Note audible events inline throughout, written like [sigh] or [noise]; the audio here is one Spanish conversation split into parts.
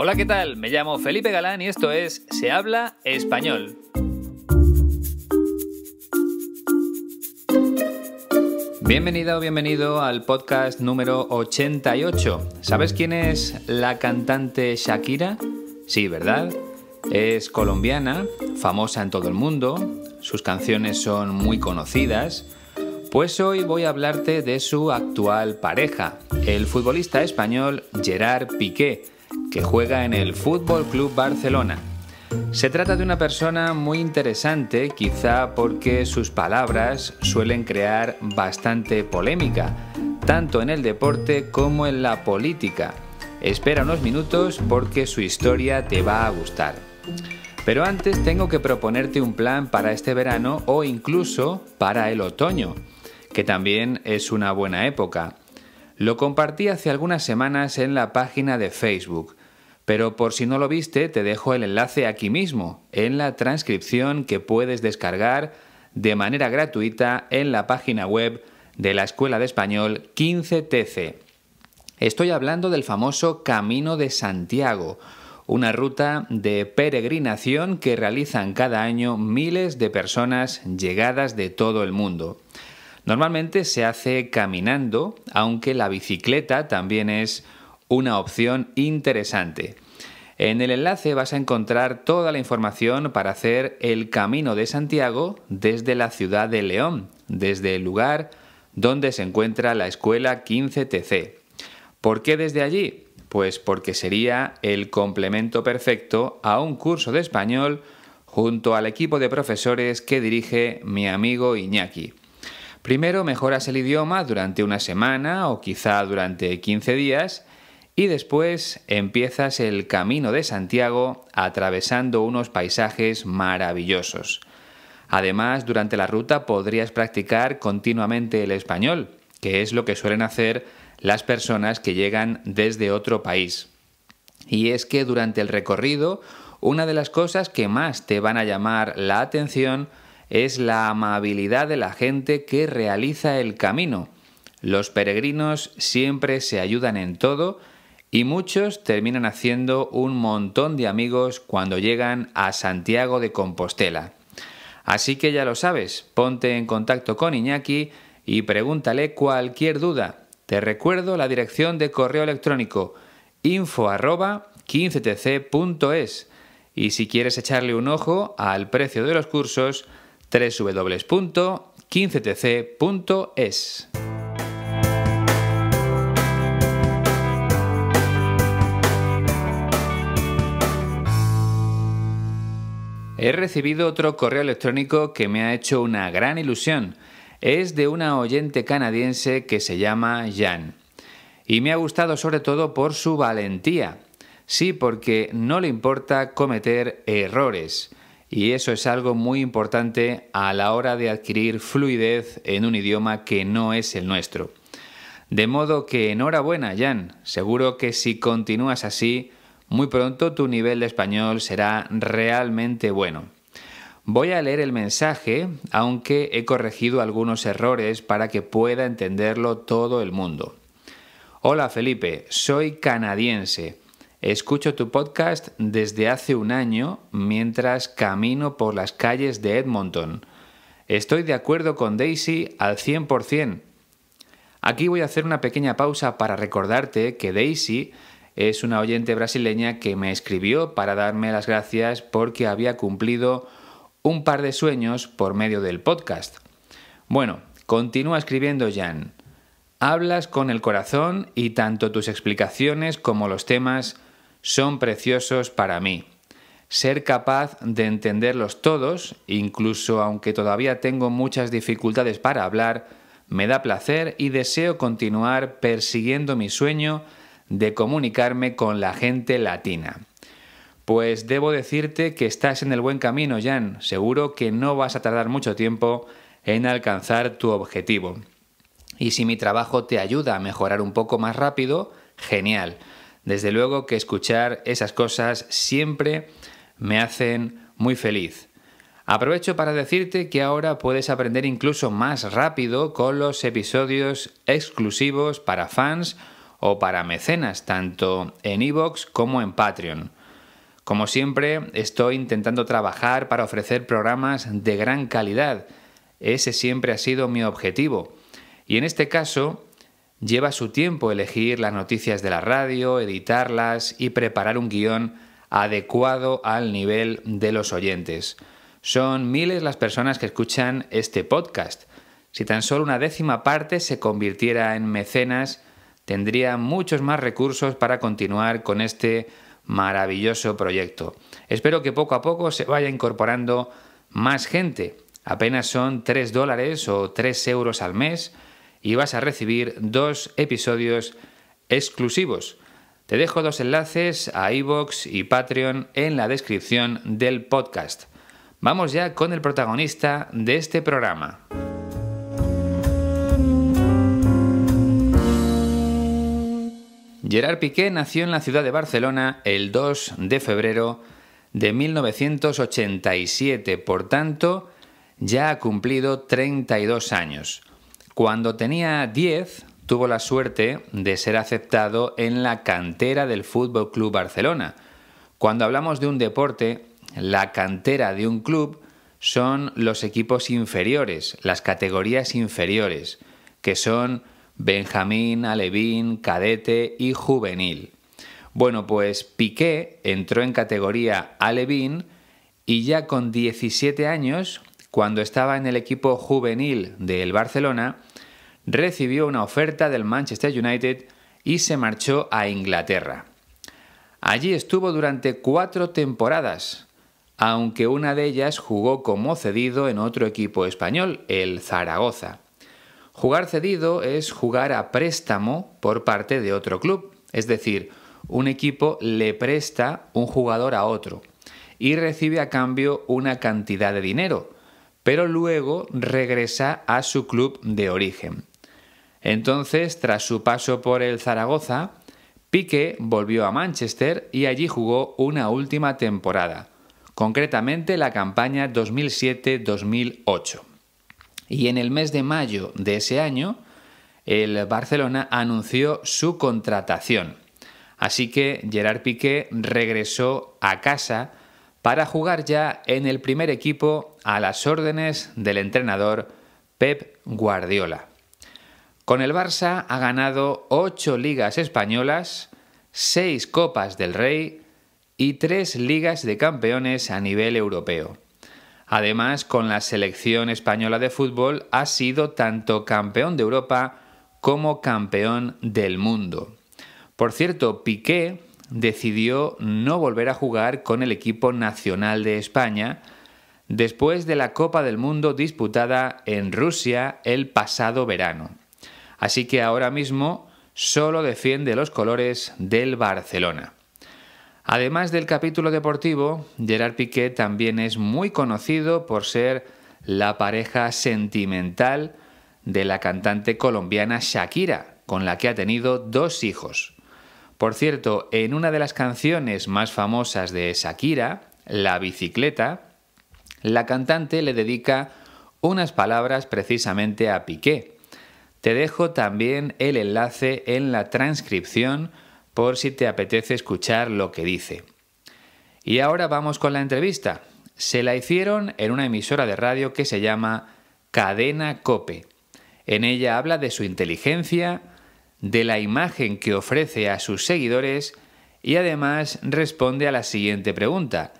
Hola, ¿qué tal? Me llamo Felipe Galán y esto es Se habla español. Bienvenida o bienvenido al podcast número 88. ¿Sabes quién es la cantante Shakira? Sí, ¿verdad? Es colombiana, famosa en todo el mundo, sus canciones son muy conocidas. Pues hoy voy a hablarte de su actual pareja, el futbolista español Gerard Piqué que juega en el Fútbol Club Barcelona. Se trata de una persona muy interesante, quizá porque sus palabras suelen crear bastante polémica, tanto en el deporte como en la política. Espera unos minutos porque su historia te va a gustar. Pero antes tengo que proponerte un plan para este verano o incluso para el otoño, que también es una buena época. Lo compartí hace algunas semanas en la página de Facebook pero por si no lo viste, te dejo el enlace aquí mismo, en la transcripción que puedes descargar de manera gratuita en la página web de la Escuela de Español 15TC. Estoy hablando del famoso Camino de Santiago, una ruta de peregrinación que realizan cada año miles de personas llegadas de todo el mundo. Normalmente se hace caminando, aunque la bicicleta también es una opción interesante. En el enlace vas a encontrar toda la información para hacer el Camino de Santiago desde la ciudad de León, desde el lugar donde se encuentra la escuela 15TC. ¿Por qué desde allí? Pues porque sería el complemento perfecto a un curso de español junto al equipo de profesores que dirige mi amigo Iñaki. Primero mejoras el idioma durante una semana o quizá durante 15 días y después empiezas el Camino de Santiago atravesando unos paisajes maravillosos. Además, durante la ruta podrías practicar continuamente el español, que es lo que suelen hacer las personas que llegan desde otro país. Y es que durante el recorrido, una de las cosas que más te van a llamar la atención es la amabilidad de la gente que realiza el camino. Los peregrinos siempre se ayudan en todo, y muchos terminan haciendo un montón de amigos cuando llegan a Santiago de Compostela. Así que ya lo sabes, ponte en contacto con Iñaki y pregúntale cualquier duda. Te recuerdo la dirección de correo electrónico info tces y si quieres echarle un ojo al precio de los cursos www.15tc.es. He recibido otro correo electrónico que me ha hecho una gran ilusión. Es de una oyente canadiense que se llama Jan. Y me ha gustado sobre todo por su valentía. Sí, porque no le importa cometer errores. Y eso es algo muy importante a la hora de adquirir fluidez en un idioma que no es el nuestro. De modo que enhorabuena, Jan. Seguro que si continúas así, muy pronto tu nivel de español será realmente bueno. Voy a leer el mensaje, aunque he corregido algunos errores para que pueda entenderlo todo el mundo. Hola Felipe, soy canadiense. Escucho tu podcast desde hace un año mientras camino por las calles de Edmonton. Estoy de acuerdo con Daisy al 100%. Aquí voy a hacer una pequeña pausa para recordarte que Daisy es una oyente brasileña que me escribió para darme las gracias porque había cumplido un par de sueños por medio del podcast. Bueno, continúa escribiendo Jan. Hablas con el corazón y tanto tus explicaciones como los temas son preciosos para mí. Ser capaz de entenderlos todos, incluso aunque todavía tengo muchas dificultades para hablar, me da placer y deseo continuar persiguiendo mi sueño de comunicarme con la gente latina. Pues debo decirte que estás en el buen camino, Jan. Seguro que no vas a tardar mucho tiempo en alcanzar tu objetivo. Y si mi trabajo te ayuda a mejorar un poco más rápido, genial. Desde luego que escuchar esas cosas siempre me hacen muy feliz. Aprovecho para decirte que ahora puedes aprender incluso más rápido con los episodios exclusivos para fans o para mecenas, tanto en iVoox como en Patreon. Como siempre, estoy intentando trabajar para ofrecer programas de gran calidad. Ese siempre ha sido mi objetivo. Y en este caso, lleva su tiempo elegir las noticias de la radio, editarlas y preparar un guión adecuado al nivel de los oyentes. Son miles las personas que escuchan este podcast. Si tan solo una décima parte se convirtiera en mecenas, tendría muchos más recursos para continuar con este maravilloso proyecto. Espero que poco a poco se vaya incorporando más gente. Apenas son 3 dólares o 3 euros al mes y vas a recibir dos episodios exclusivos. Te dejo dos enlaces a iVoox y Patreon en la descripción del podcast. Vamos ya con el protagonista de este programa. Gerard Piqué nació en la ciudad de Barcelona el 2 de febrero de 1987, por tanto, ya ha cumplido 32 años. Cuando tenía 10, tuvo la suerte de ser aceptado en la cantera del Fútbol Club Barcelona. Cuando hablamos de un deporte, la cantera de un club son los equipos inferiores, las categorías inferiores, que son Benjamín, Alevín, Cadete y Juvenil. Bueno, pues Piqué entró en categoría Alevín y ya con 17 años, cuando estaba en el equipo juvenil del Barcelona, recibió una oferta del Manchester United y se marchó a Inglaterra. Allí estuvo durante cuatro temporadas, aunque una de ellas jugó como cedido en otro equipo español, el Zaragoza. Jugar cedido es jugar a préstamo por parte de otro club, es decir, un equipo le presta un jugador a otro y recibe a cambio una cantidad de dinero, pero luego regresa a su club de origen. Entonces, tras su paso por el Zaragoza, Piqué volvió a Manchester y allí jugó una última temporada, concretamente la campaña 2007-2008. Y en el mes de mayo de ese año, el Barcelona anunció su contratación. Así que Gerard Piqué regresó a casa para jugar ya en el primer equipo a las órdenes del entrenador Pep Guardiola. Con el Barça ha ganado 8 ligas españolas, 6 copas del Rey y 3 ligas de campeones a nivel europeo. Además, con la selección española de fútbol ha sido tanto campeón de Europa como campeón del mundo. Por cierto, Piqué decidió no volver a jugar con el equipo nacional de España después de la Copa del Mundo disputada en Rusia el pasado verano. Así que ahora mismo solo defiende los colores del Barcelona. Además del capítulo deportivo, Gerard Piqué también es muy conocido por ser la pareja sentimental de la cantante colombiana Shakira, con la que ha tenido dos hijos. Por cierto, en una de las canciones más famosas de Shakira, La bicicleta, la cantante le dedica unas palabras precisamente a Piqué. Te dejo también el enlace en la transcripción por si te apetece escuchar lo que dice. Y ahora vamos con la entrevista. Se la hicieron en una emisora de radio que se llama Cadena Cope. En ella habla de su inteligencia, de la imagen que ofrece a sus seguidores y además responde a la siguiente pregunta.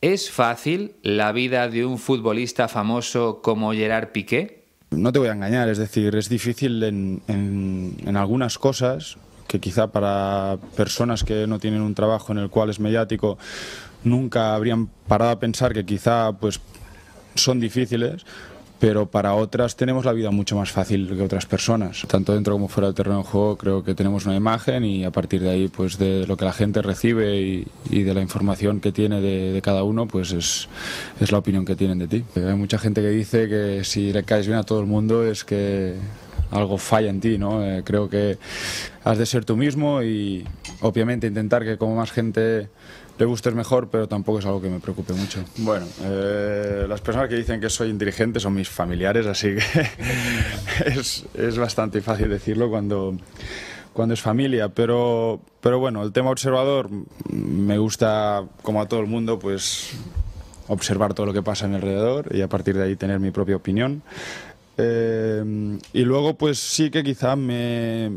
¿Es fácil la vida de un futbolista famoso como Gerard Piqué? No te voy a engañar, es decir, es difícil en, en algunas cosas, que quizá para personas que no tienen un trabajo en el cual es mediático nunca habrían parado a pensar que quizá pues son difíciles, pero para otras tenemos la vida mucho más fácil que otras personas. Tanto dentro como fuera del terreno de juego creo que tenemos una imagen y a partir de ahí, pues de lo que la gente recibe y, de la información que tiene de, de cada uno, pues es, es, la opinión que tienen de ti. Hay mucha gente que dice que si le caes bien a todo el mundo es que algo falla en ti, ¿no? Eh, creo que has de ser tú mismo y obviamente intentar que como más gente le gustes mejor, pero tampoco es algo que me preocupe mucho. Bueno, eh, las personas que dicen que soy inteligente son mis familiares, así que [laughs] es, es, bastante fácil decirlo cuando, cuando es familia, pero, pero bueno, el tema observador me gusta, como a todo el mundo, pues observar todo lo que pasa en el alrededor y a partir de ahí tener mi propia opinión. Eh, y luego, pues sí que quizá me,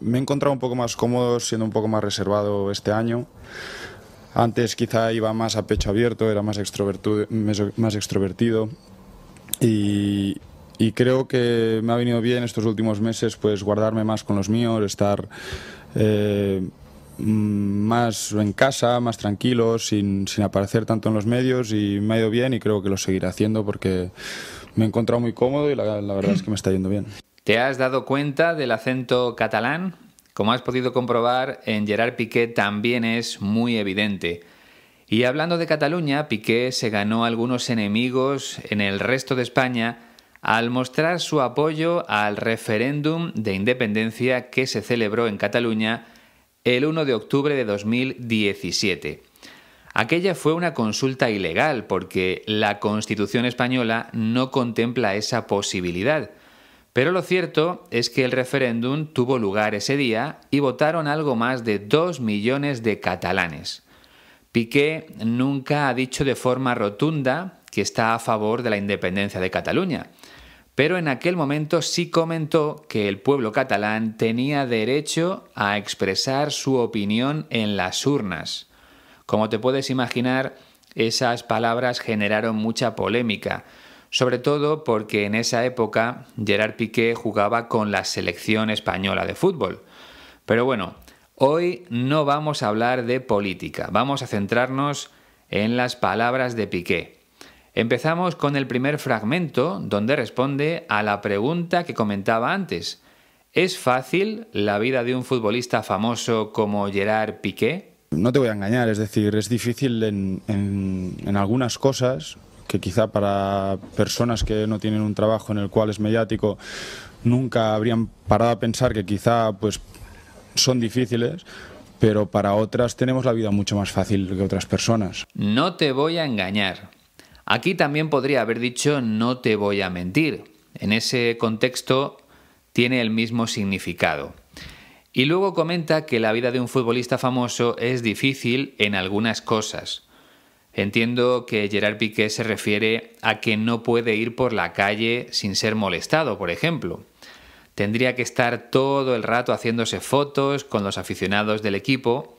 me he encontrado un poco más cómodo, siendo un poco más reservado este año. Antes quizá iba más a pecho abierto, era más, más extrovertido. Y, creo que me ha venido bien estos últimos meses pues guardarme más con los míos, estar eh, más en casa, más tranquilo, sin, sin aparecer tanto en los medios. Y me ha ido bien y creo que lo seguiré haciendo porque me he encontrado muy cómodo y la, verdad es que me está yendo bien. ¿Te has dado cuenta del acento catalán? Como has podido comprobar, en Gerard Piqué también es muy evidente. Y hablando de Cataluña, Piqué se ganó algunos enemigos en el resto de España al mostrar su apoyo al referéndum de independencia que se celebró en Cataluña el 1 de octubre de 2017. Aquella fue una consulta ilegal porque la Constitución española no contempla esa posibilidad. Pero lo cierto es que el referéndum tuvo lugar ese día y votaron algo más de 2 millones de catalanes. Piqué nunca ha dicho de forma rotunda que está a favor de la independencia de Cataluña, pero en aquel momento sí comentó que el pueblo catalán tenía derecho a expresar su opinión en las urnas. Como te puedes imaginar, esas palabras generaron mucha polémica, sobre todo porque en esa época Gerard Piqué jugaba con la selección española de fútbol. Pero bueno, hoy no vamos a hablar de política, vamos a centrarnos en las palabras de Piqué. Empezamos con el primer fragmento donde responde a la pregunta que comentaba antes. ¿Es fácil la vida de un futbolista famoso como Gerard Piqué? No te voy a engañar, es decir, es difícil en, algunas cosas que quizá para personas que no tienen un trabajo en el cual es mediático nunca habrían parado a pensar que quizá pues son difíciles, pero para otras tenemos la vida mucho más fácil que otras personas. No te voy a engañar. Aquí también podría haber dicho no te voy a mentir. En ese contexto tiene el mismo significado. Y luego comenta que la vida de un futbolista famoso es difícil en algunas cosas. Entiendo que Gerard Piqué se refiere a que no puede ir por la calle sin ser molestado, por ejemplo. Tendría que estar todo el rato haciéndose fotos con los aficionados del equipo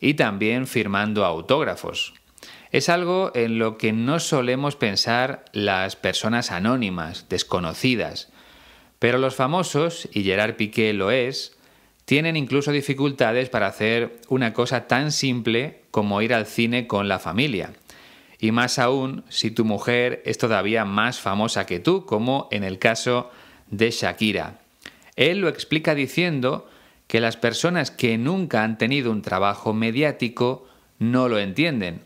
y también firmando autógrafos. Es algo en lo que no solemos pensar las personas anónimas, desconocidas. Pero los famosos, y Gerard Piqué lo es, tienen incluso dificultades para hacer una cosa tan simple como ir al cine con la familia. Y más aún si tu mujer es todavía más famosa que tú, como en el caso de Shakira. Él lo explica diciendo que las personas que nunca han tenido un trabajo mediático no lo entienden.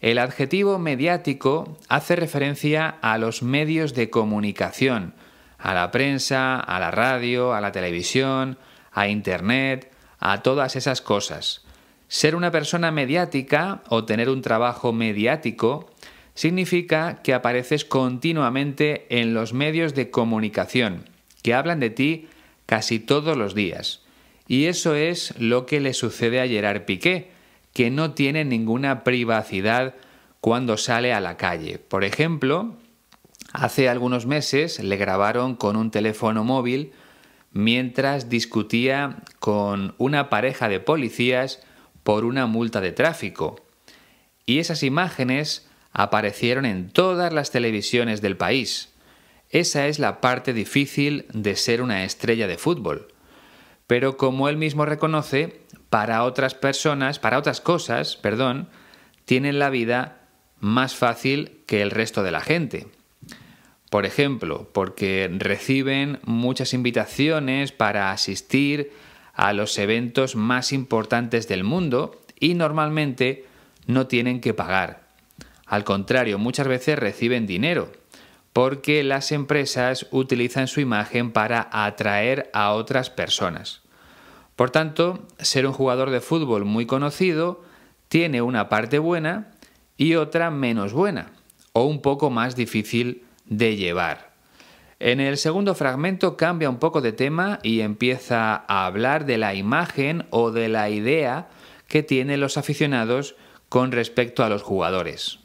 El adjetivo mediático hace referencia a los medios de comunicación, a la prensa, a la radio, a la televisión, a Internet, a todas esas cosas. Ser una persona mediática o tener un trabajo mediático significa que apareces continuamente en los medios de comunicación, que hablan de ti casi todos los días. Y eso es lo que le sucede a Gerard Piqué, que no tiene ninguna privacidad cuando sale a la calle. Por ejemplo, hace algunos meses le grabaron con un teléfono móvil mientras discutía con una pareja de policías por una multa de tráfico. Y esas imágenes aparecieron en todas las televisiones del país. Esa es la parte difícil de ser una estrella de fútbol. Pero como él mismo reconoce, para otras personas, para otras cosas, perdón, tienen la vida más fácil que el resto de la gente por ejemplo, porque reciben muchas invitaciones para asistir a los eventos más importantes del mundo y normalmente no tienen que pagar. Al contrario, muchas veces reciben dinero, porque las empresas utilizan su imagen para atraer a otras personas. Por tanto, ser un jugador de fútbol muy conocido tiene una parte buena y otra menos buena, o un poco más difícil de llevar. En el segundo fragmento cambia un poco de tema y empieza a hablar de la imagen o de la idea que tienen los aficionados con respecto a los jugadores.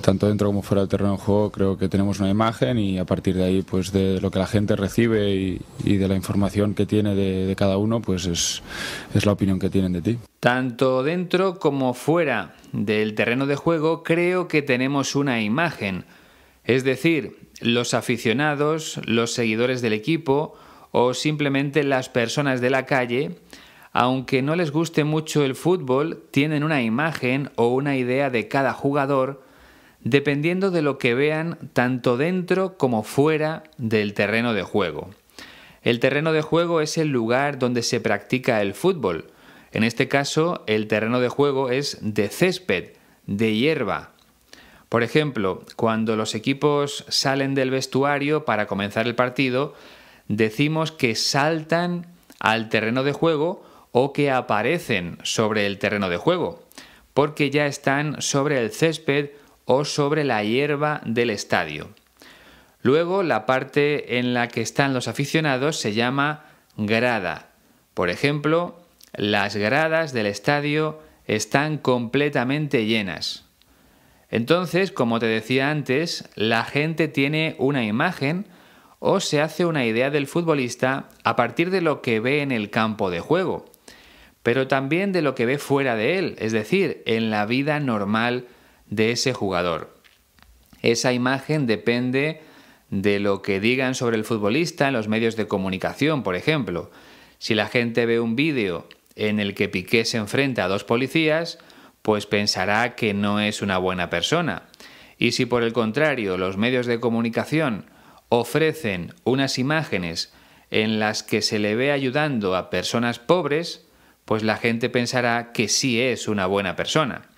Tanto dentro como fuera del terreno de juego creo que tenemos una imagen y a partir de ahí pues de lo que la gente recibe y, de la información que tiene de, cada uno pues es, es la opinión que tienen de ti. Tanto dentro como fuera del terreno de juego creo que tenemos una imagen es decir, los aficionados, los seguidores del equipo o simplemente las personas de la calle, aunque no les guste mucho el fútbol, tienen una imagen o una idea de cada jugador dependiendo de lo que vean tanto dentro como fuera del terreno de juego. El terreno de juego es el lugar donde se practica el fútbol. En este caso, el terreno de juego es de césped, de hierba, por ejemplo, cuando los equipos salen del vestuario para comenzar el partido, decimos que saltan al terreno de juego o que aparecen sobre el terreno de juego, porque ya están sobre el césped o sobre la hierba del estadio. Luego, la parte en la que están los aficionados se llama grada. Por ejemplo, las gradas del estadio están completamente llenas. Entonces, como te decía antes, la gente tiene una imagen o se hace una idea del futbolista a partir de lo que ve en el campo de juego, pero también de lo que ve fuera de él, es decir, en la vida normal de ese jugador. Esa imagen depende de lo que digan sobre el futbolista en los medios de comunicación, por ejemplo. Si la gente ve un vídeo en el que Piqué se enfrenta a dos policías, pues pensará que no es una buena persona. Y si por el contrario los medios de comunicación ofrecen unas imágenes en las que se le ve ayudando a personas pobres, pues la gente pensará que sí es una buena persona.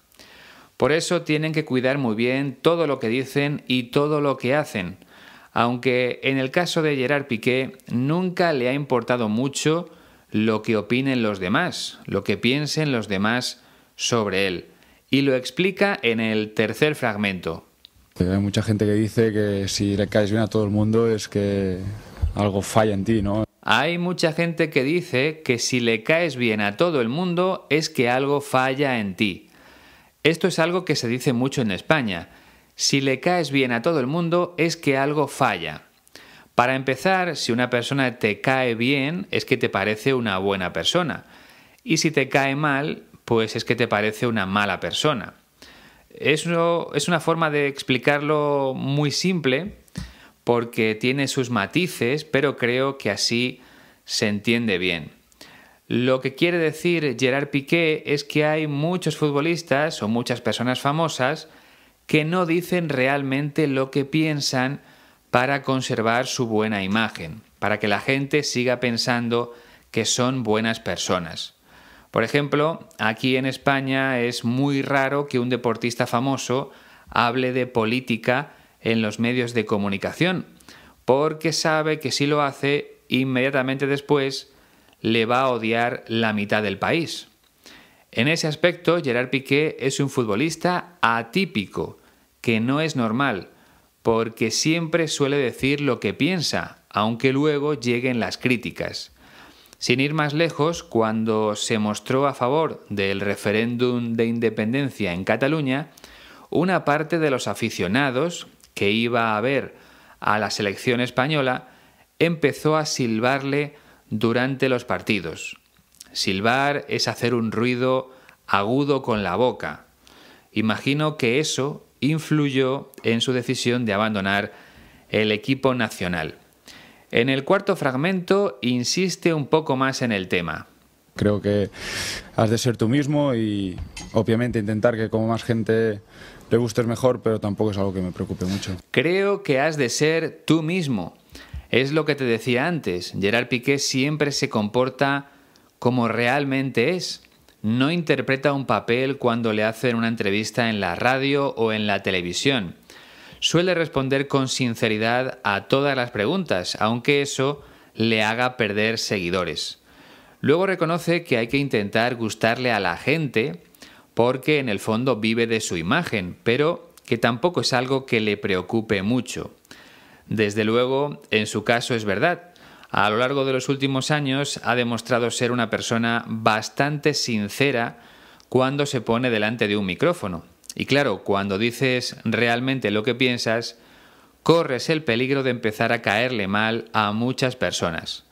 Por eso tienen que cuidar muy bien todo lo que dicen y todo lo que hacen, aunque en el caso de Gerard Piqué nunca le ha importado mucho lo que opinen los demás, lo que piensen los demás sobre él. Y lo explica en el tercer fragmento. Hay mucha gente que dice que si le caes bien a todo el mundo es que algo falla en ti, ¿no? Hay mucha gente que dice que si le caes bien a todo el mundo es que algo falla en ti. Esto es algo que se dice mucho en España. Si le caes bien a todo el mundo es que algo falla. Para empezar, si una persona te cae bien es que te parece una buena persona. Y si te cae mal pues es que te parece una mala persona. es una forma de explicarlo muy simple porque tiene sus matices, pero creo que así se entiende bien. Lo que quiere decir Gerard Piqué es que hay muchos futbolistas o muchas personas famosas que no dicen realmente lo que piensan para conservar su buena imagen, para que la gente siga pensando que son buenas personas. Por ejemplo, aquí en España es muy raro que un deportista famoso hable de política en los medios de comunicación, porque sabe que si lo hace, inmediatamente después le va a odiar la mitad del país. En ese aspecto, Gerard Piqué es un futbolista atípico, que no es normal, porque siempre suele decir lo que piensa, aunque luego lleguen las críticas. Sin ir más lejos, cuando se mostró a favor del referéndum de independencia en Cataluña, una parte de los aficionados que iba a ver a la selección española empezó a silbarle durante los partidos. Silbar es hacer un ruido agudo con la boca. Imagino que eso influyó en su decisión de abandonar el equipo nacional. En el cuarto fragmento insiste un poco más en el tema. Creo que has de ser tú mismo y obviamente intentar que como más gente le gustes mejor, pero tampoco es algo que me preocupe mucho. Creo que has de ser tú mismo. Es lo que te decía antes. Gerard Piqué siempre se comporta como realmente es. No interpreta un papel cuando le hacen una entrevista en la radio o en la televisión suele responder con sinceridad a todas las preguntas, aunque eso le haga perder seguidores. Luego reconoce que hay que intentar gustarle a la gente porque en el fondo vive de su imagen, pero que tampoco es algo que le preocupe mucho. Desde luego, en su caso es verdad. A lo largo de los últimos años ha demostrado ser una persona bastante sincera cuando se pone delante de un micrófono. Y claro, cuando dices realmente lo que piensas, corres el peligro de empezar a caerle mal a muchas personas.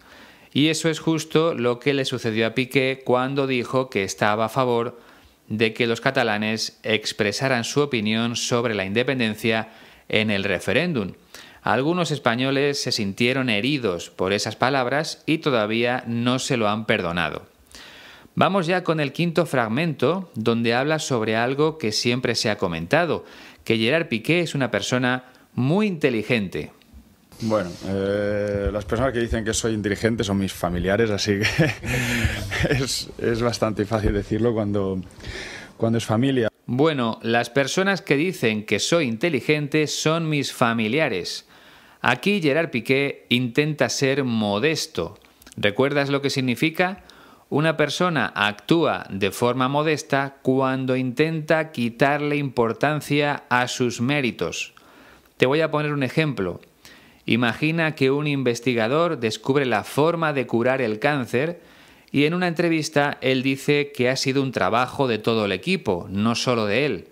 Y eso es justo lo que le sucedió a Piqué cuando dijo que estaba a favor de que los catalanes expresaran su opinión sobre la independencia en el referéndum. Algunos españoles se sintieron heridos por esas palabras y todavía no se lo han perdonado. Vamos ya con el quinto fragmento, donde habla sobre algo que siempre se ha comentado, que Gerard Piqué es una persona muy inteligente. Bueno, eh, las personas que dicen que soy inteligente son mis familiares, así que [laughs] es, bastante fácil decirlo cuando, cuando es familia. Bueno, las personas que dicen que soy inteligente son mis familiares. Aquí Gerard Piqué intenta ser modesto. ¿Recuerdas lo que significa? Una persona actúa de forma modesta cuando intenta quitarle importancia a sus méritos. Te voy a poner un ejemplo. Imagina que un investigador descubre la forma de curar el cáncer y en una entrevista él dice que ha sido un trabajo de todo el equipo, no solo de él.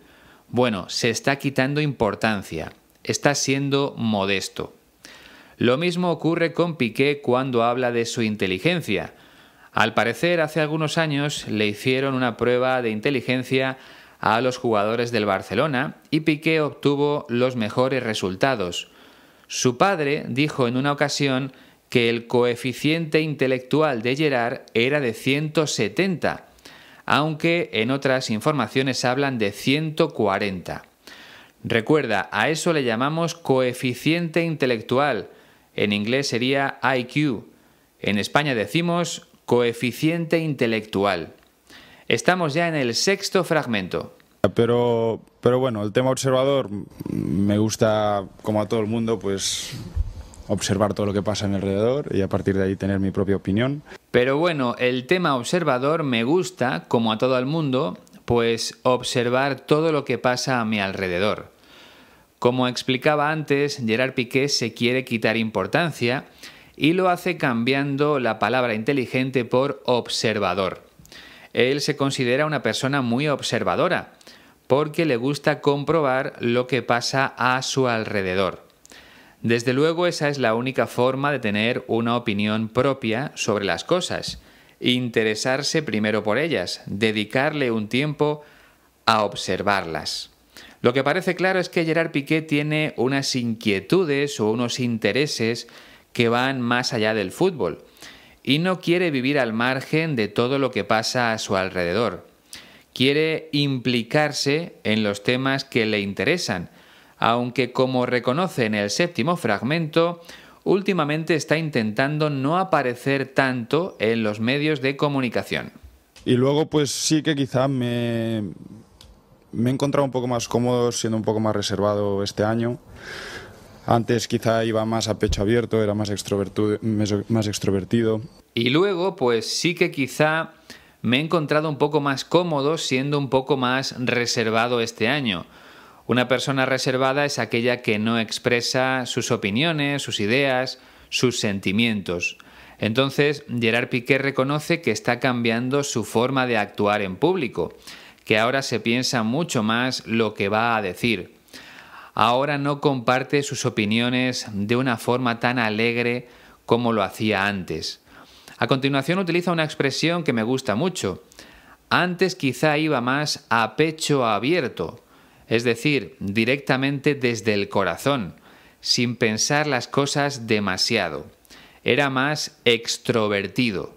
Bueno, se está quitando importancia, está siendo modesto. Lo mismo ocurre con Piqué cuando habla de su inteligencia. Al parecer, hace algunos años le hicieron una prueba de inteligencia a los jugadores del Barcelona y Piqué obtuvo los mejores resultados. Su padre dijo en una ocasión que el coeficiente intelectual de Gerard era de 170, aunque en otras informaciones hablan de 140. Recuerda, a eso le llamamos coeficiente intelectual. En inglés sería IQ. En España decimos coeficiente intelectual. Estamos ya en el sexto fragmento. Pero, pero bueno, el tema observador me gusta, como a todo el mundo, pues observar todo lo que pasa a mi alrededor y a partir de ahí tener mi propia opinión. Pero bueno, el tema observador me gusta, como a todo el mundo, pues observar todo lo que pasa a mi alrededor. Como explicaba antes, Gerard Piqué se quiere quitar importancia y lo hace cambiando la palabra inteligente por observador. Él se considera una persona muy observadora porque le gusta comprobar lo que pasa a su alrededor. Desde luego esa es la única forma de tener una opinión propia sobre las cosas, interesarse primero por ellas, dedicarle un tiempo a observarlas. Lo que parece claro es que Gerard Piqué tiene unas inquietudes o unos intereses que van más allá del fútbol y no quiere vivir al margen de todo lo que pasa a su alrededor. Quiere implicarse en los temas que le interesan, aunque como reconoce en el séptimo fragmento, últimamente está intentando no aparecer tanto en los medios de comunicación. Y luego pues sí que quizá me, me he encontrado un poco más cómodo siendo un poco más reservado este año. Antes quizá iba más a pecho abierto, era más, más extrovertido. Y luego, pues sí que quizá me he encontrado un poco más cómodo siendo un poco más reservado este año. Una persona reservada es aquella que no expresa sus opiniones, sus ideas, sus sentimientos. Entonces, Gerard Piqué reconoce que está cambiando su forma de actuar en público, que ahora se piensa mucho más lo que va a decir ahora no comparte sus opiniones de una forma tan alegre como lo hacía antes. A continuación utiliza una expresión que me gusta mucho. Antes quizá iba más a pecho abierto, es decir, directamente desde el corazón, sin pensar las cosas demasiado. Era más extrovertido.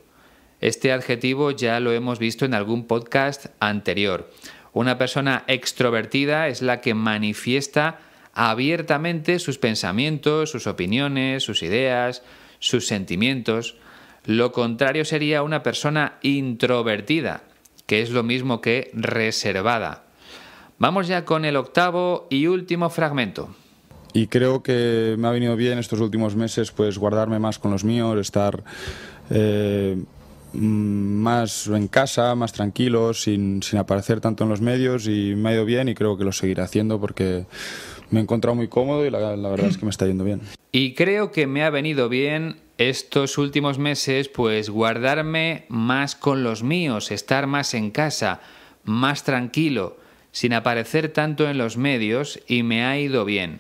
Este adjetivo ya lo hemos visto en algún podcast anterior. Una persona extrovertida es la que manifiesta abiertamente sus pensamientos, sus opiniones, sus ideas, sus sentimientos. Lo contrario sería una persona introvertida, que es lo mismo que reservada. Vamos ya con el octavo y último fragmento. Y creo que me ha venido bien estos últimos meses pues guardarme más con los míos, estar eh, mm, más en casa, más tranquilo, sin, sin aparecer tanto en los medios y me ha ido bien y creo que lo seguiré haciendo porque me he encontrado muy cómodo y la, verdad es que me está yendo bien. [clears throat] Y creo que me ha venido bien estos últimos meses, pues guardarme más con los míos, estar más en casa, más tranquilo, sin aparecer tanto en los medios y me ha ido bien.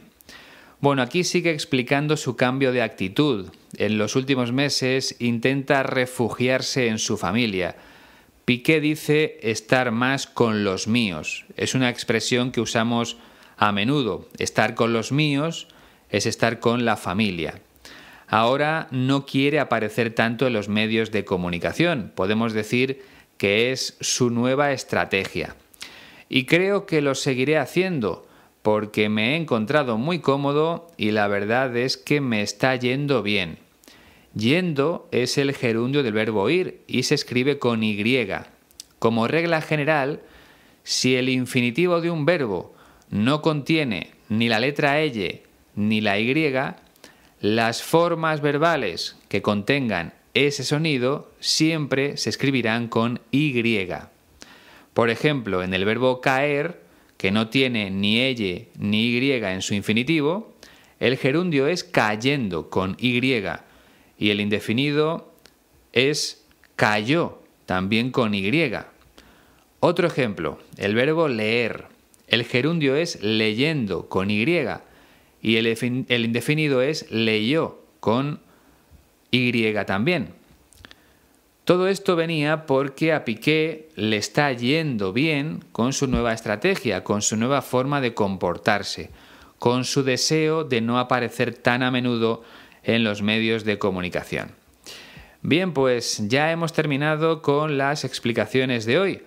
Bueno, aquí sigue explicando su cambio de actitud. En los últimos meses intenta refugiarse en su familia. Piqué dice estar más con los míos. Es una expresión que usamos a menudo. Estar con los míos es estar con la familia. Ahora no quiere aparecer tanto en los medios de comunicación. Podemos decir que es su nueva estrategia. Y creo que lo seguiré haciendo porque me he encontrado muy cómodo y la verdad es que me está yendo bien. Yendo es el gerundio del verbo ir y se escribe con Y. Como regla general, si el infinitivo de un verbo no contiene ni la letra L e, ni la Y, las formas verbales que contengan ese sonido siempre se escribirán con Y. Por ejemplo, en el verbo caer, que no tiene ni L ni Y en su infinitivo, el gerundio es cayendo con Y y el indefinido es cayó, también con Y. Otro ejemplo, el verbo leer el gerundio es leyendo con Y y el, indefinido es leyó con Y también. Todo esto venía porque a Piqué le está yendo bien con su nueva estrategia, con su nueva forma de comportarse, con su deseo de no aparecer tan a menudo en los medios de comunicación. Bien, pues ya hemos terminado con las explicaciones de hoy.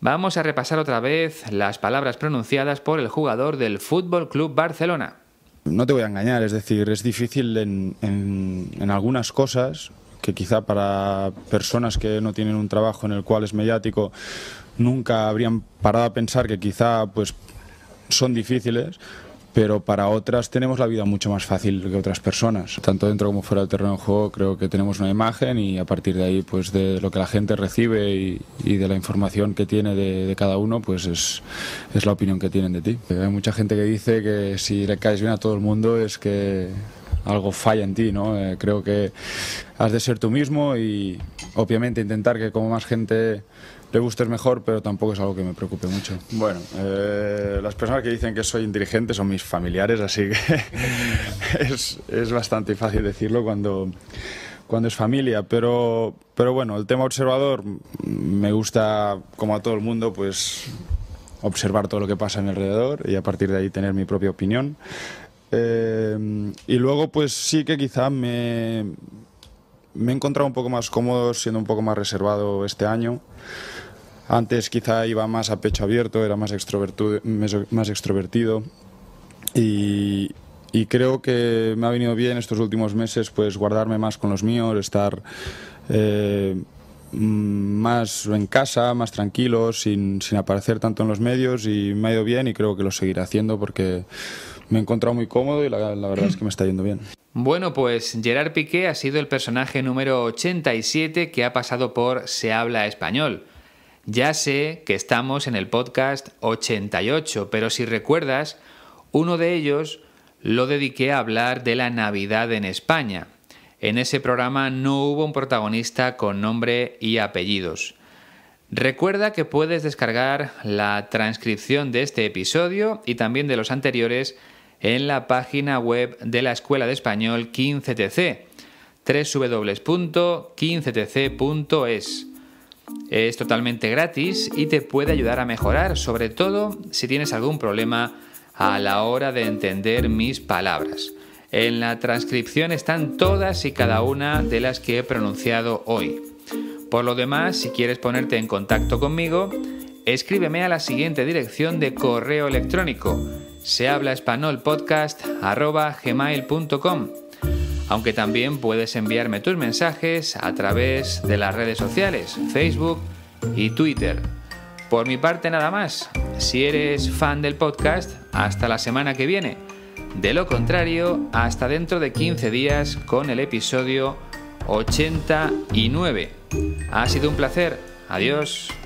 Vamos a repasar otra vez las palabras pronunciadas por el jugador del Fútbol Club Barcelona. No te voy a engañar, es decir, es difícil en, en algunas cosas que quizá para personas que no tienen un trabajo en el cual es mediático nunca habrían parado a pensar que quizá pues son difíciles, pero para otras tenemos la vida mucho más fácil que otras personas. Tanto dentro como fuera del terreno de juego creo que tenemos una imagen y a partir de ahí, pues de lo que la gente recibe y, de la información que tiene de, cada uno, pues es, es, la opinión que tienen de ti. Hay mucha gente que dice que si le caes bien a todo el mundo es que algo falla en ti, ¿no? Eh, creo que has de ser tú mismo y obviamente intentar que como más gente le gusta es mejor, pero tampoco es algo que me preocupe mucho. Bueno, eh, las personas que dicen que soy inteligente son mis familiares, así que [laughs] es, es, bastante fácil decirlo cuando, cuando es familia. Pero, pero bueno, el tema observador me gusta, como a todo el mundo, pues observar todo lo que pasa en el alrededor y a partir de ahí tener mi propia opinión. Eh, y luego, pues sí que quizá me, me he encontrado un poco más cómodo, siendo un poco más reservado este año. Antes quizá iba más a pecho abierto, era más, más extrovertido y, creo que me ha venido bien estos últimos meses pues guardarme más con los míos, estar eh, mm, más en casa, más tranquilo, sin, aparecer tanto en los medios y me ha ido bien y creo que lo seguiré haciendo porque me he encontrado muy cómodo y la, la verdad es que me está yendo bien. Bueno, pues Gerard Piqué ha sido el personaje número 87 que ha pasado por Se habla español. Ya sé que estamos en el podcast 88, pero si recuerdas, uno de ellos lo dediqué a hablar de la Navidad en España. En ese programa no hubo un protagonista con nombre y apellidos. Recuerda que puedes descargar la transcripción de este episodio y también de los anteriores en la página web de la Escuela de Español 15TC, www.15tc.es. Es totalmente gratis y te puede ayudar a mejorar, sobre todo si tienes algún problema a la hora de entender mis palabras. En la transcripción están todas y cada una de las que he pronunciado hoy. Por lo demás, si quieres ponerte en contacto conmigo, escríbeme a la siguiente dirección de correo electrónico se habla español aunque también puedes enviarme tus mensajes a través de las redes sociales, Facebook y Twitter. Por mi parte nada más. Si eres fan del podcast, hasta la semana que viene. De lo contrario, hasta dentro de 15 días con el episodio 89. Ha sido un placer. Adiós.